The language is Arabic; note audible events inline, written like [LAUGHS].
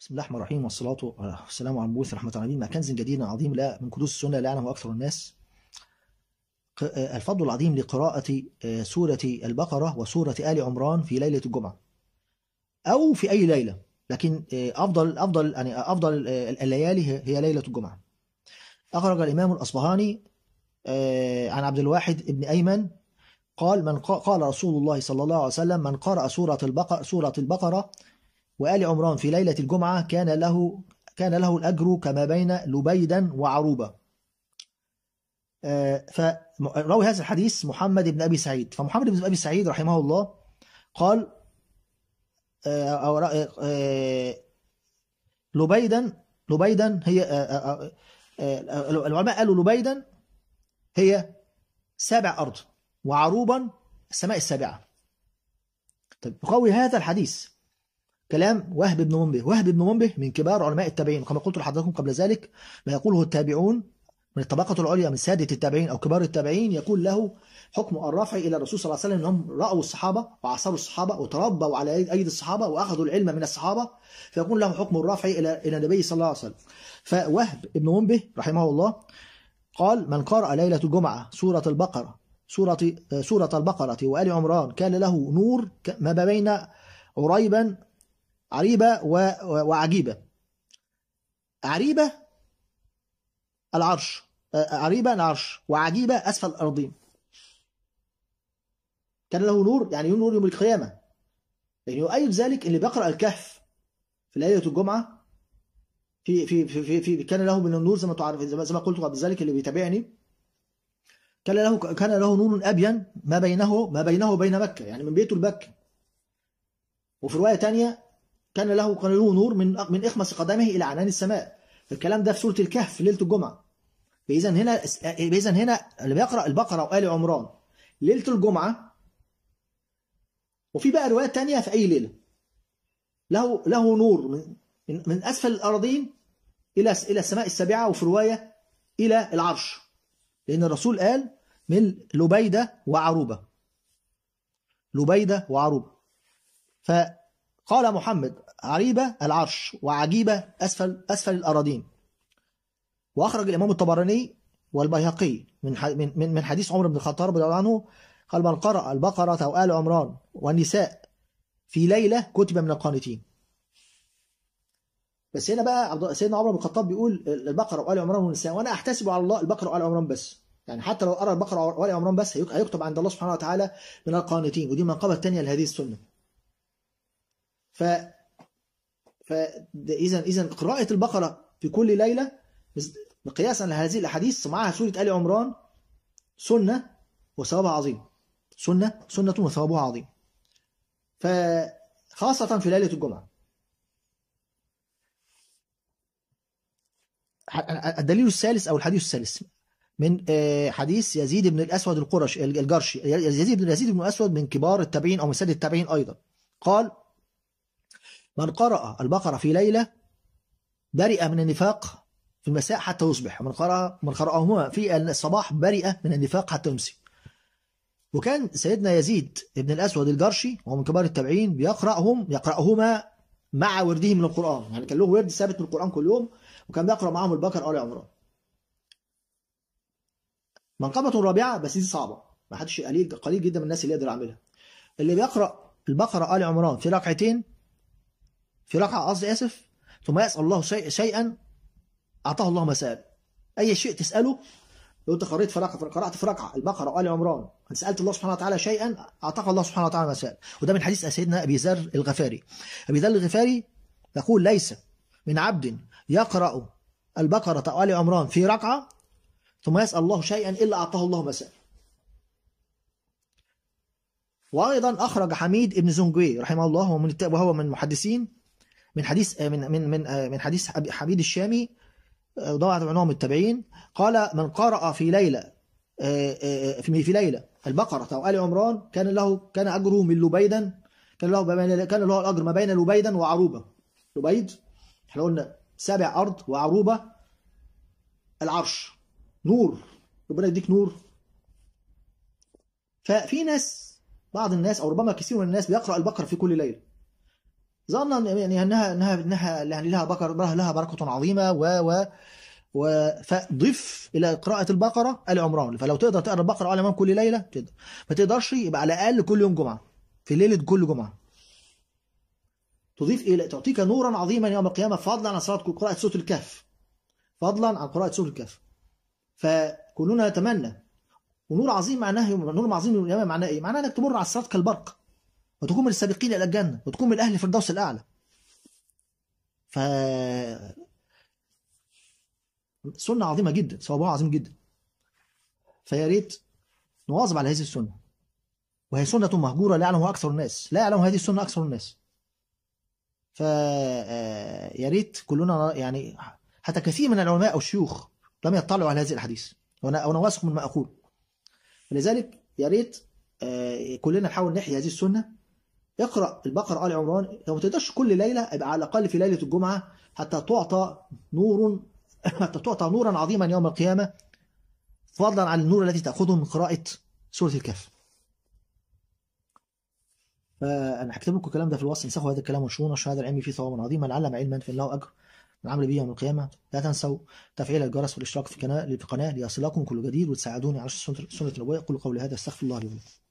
بسم الله الرحمن الرحيم والصلاة والسلام على المبعوث رحمة العالمين مع كنز جديد عظيم لا من كنوز السنة لا يعلمه أكثر الناس آه، الفضل العظيم لقراءة آه، سورة البقرة وسورة آل عمران في ليلة الجمعة أو في أي ليلة لكن آه، أفضل أفضل يعني أفضل الليالي هي ليلة الجمعة أخرج الإمام الأصبهاني عن عبد الواحد بن أيمن قال من قال رسول الله صلى الله عليه وسلم من قرأ سورة البقرة سورة البقرة وآل عمران في ليلة الجمعة كان له كان له الأجر كما بين لبيدا وعروبة آه، فروي هذا الحديث محمد بن أبي سعيد فمحمد بن أبي سعيد رحمه الله قال آه، أو آه، لبيدا لبيدا هي العلماء قالوا لبيدا هي سابع أرض وعروبا السماء السابعة طيب قوي هذا الحديث كلام وهب بن منبه وهب بن منبه من كبار علماء التابعين وكما قلت لحضراتكم قبل ذلك ما يقوله التابعون من الطبقة العليا من سادة التابعين أو كبار التابعين يقول له حكم الرفع إلى الرسول صلى الله عليه وسلم أنهم رأوا الصحابة وعاصروا الصحابة وتربوا على أيدي الصحابة وأخذوا العلم من الصحابة فيكون له حكم الرفع إلى إلى النبي صلى الله عليه وسلم فوهب بن منبه رحمه الله قال من قرأ ليلة الجمعة سورة البقرة سورة سورة البقرة وآل عمران كان له نور ما بين عريبا عريبة و... وعجيبة عريبة العرش عريبة العرش وعجيبة أسفل الأرضين كان له نور يعني نور يوم القيامة يعني يؤيد ذلك اللي بيقرأ الكهف في ليلة الجمعة في في في في كان له من النور زي ما تعرف زي ما قلت قبل ذلك اللي بيتابعني كان له كان له نور أبين ما بينه ما بينه وبين مكة يعني من بيته لمكة وفي رواية ثانيه كان له قانون نور من من اخمص قدمه الى عنان السماء الكلام ده في سوره الكهف في ليله الجمعه فاذا هنا إيه، اذا هنا اللي بيقرا البقره وال عمران ليله الجمعه وفي بقى روايه ثانيه في اي ليله له له نور من من اسفل الاراضين الى الى السماء السابعه وفي روايه الى العرش لان الرسول قال من لبيده وعروبه لبيده وعروبه ف قال محمد عريبة العرش وعجيبة أسفل أسفل الأراضين وأخرج الإمام الطبراني والبيهقي من من من حديث عمر بن الخطاب رضي الله عنه قال من قرأ البقرة أو آل عمران والنساء في ليلة كتب من القانتين بس هنا بقى سيدنا عمر بن الخطاب بيقول البقرة وآل عمران والنساء وأنا أحتسب على الله البقرة وآل عمران بس يعني حتى لو قرأ البقرة وآل عمران بس هيكتب عند الله سبحانه وتعالى من القانتين ودي منقبة الثانية لهذه السنة ف ف إذا اذا قراءة البقرة في كل ليلة مقياسا لهذه الأحاديث معها سورة آل عمران سنة وثوابها عظيم سنة سنة وثوابها عظيم فخاصة في ليلة الجمعة الدليل الثالث أو الحديث الثالث من آه، حديث يزيد بن الأسود القرش الجرشي يزيد بن يزيد بن الأسود من كبار التابعين أو من سادة التابعين أيضا قال من قرأ البقرة في ليلة برئ من النفاق في المساء حتى يصبح من قرأ من قرأهما في الصباح برئ من النفاق حتى يمسي وكان سيدنا يزيد ابن الأسود الجرشي وهو من كبار التابعين بيقرأهم يقرأهما مع ورده من القرآن يعني كان له ورد ثابت من القرآن كل يوم وكان بيقرأ معاهم البقر آل عمران منقبة رابعة بس دي صعبة ما حدش قليل قليل جدا من الناس اللي يقدر يعملها اللي بيقرأ البقرة آل عمران في ركعتين في ركعة قصدي آسف ثم يسأل الله شيء شيئا أعطاه الله ما سأل أي شيء تسأله لو أنت قرأت في ركعة قرأت في ركعة البقرة وآل عمران سألت الله سبحانه وتعالى شيئا أعطاك الله سبحانه وتعالى ما سأل وده من حديث سيدنا أبي ذر الغفاري أبي ذر الغفاري يقول ليس من عبد يقرأ البقرة وآل عمران في ركعة ثم يسأل الله شيئا إلا أعطاه الله ما سأل وأيضا أخرج حميد ابن زنجوي رحمه الله وهو من محدثين من حديث آه، من من من آه، من حديث حميد الشامي آه، واحد من التابعين قال من قرأ في ليلة في في ليلة البقرة أو آل عمران كان له كان أجره من لبيدا كان له كان له الأجر ما بين لبيدا وعروبة لبيد احنا قلنا سابع أرض وعروبة العرش نور ربنا يديك نور ففي ناس بعض الناس أو ربما كثير من الناس بيقرأ البقرة في كل ليلة ظنا يعني انها انها انها يعني لها بكر لها بركه عظيمه و و و فضف الى قراءه البقره العمران فلو تقدر تقرا البقره على امام كل ليله تقدر ما تقدرش يبقى على الاقل كل يوم جمعه في ليله كل جمعه تضيف الى تعطيك نورا عظيما يوم القيامه فضلا عن صلاه قراءه سوره الكهف فضلا عن قراءه سوره الكهف فكلنا نتمنى ونور عظيم معناه نور عظيم معناه ايه؟ معناه انك تمر على الصلاه كالبرق وتكون من السابقين إلى الجنة وتكون من أهل الفردوس الأعلى ف سنة عظيمة جدا ثوابها عظيم جدا فيا ريت نواظب على هذه السنة وهي سنة مهجورة لا يعلمها أكثر الناس لا يعلم هذه السنة أكثر الناس ف آه، يا ريت كلنا يعني حتى كثير من العلماء أو الشيوخ لم يطلعوا على هذه الأحاديث وأنا أنا واثق من ما أقول لذلك يا ريت آه، كلنا نحاول نحيي هذه السنة اقرا البقرة آل عمران لو ما تقدرش كل ليلة ابقى على الأقل في ليلة الجمعة حتى تعطى نور [LAUGHS] حتى تعطى نورا عظيما يوم القيامة فضلا عن النور الذي تأخذه من قراءة سورة الكهف فأنا هكتب لكم الكلام ده في الوصف انسخوا هذا الكلام وانشروا نشر هذا العلم فيه ثواب عظيم علم علما الله أجر العمل به يوم القيامة لا تنسوا تفعيل الجرس والاشتراك في القناة ليصلكم كل جديد وتساعدوني على سنة النبوية قولوا قولي هذا استغفر الله لي ولكم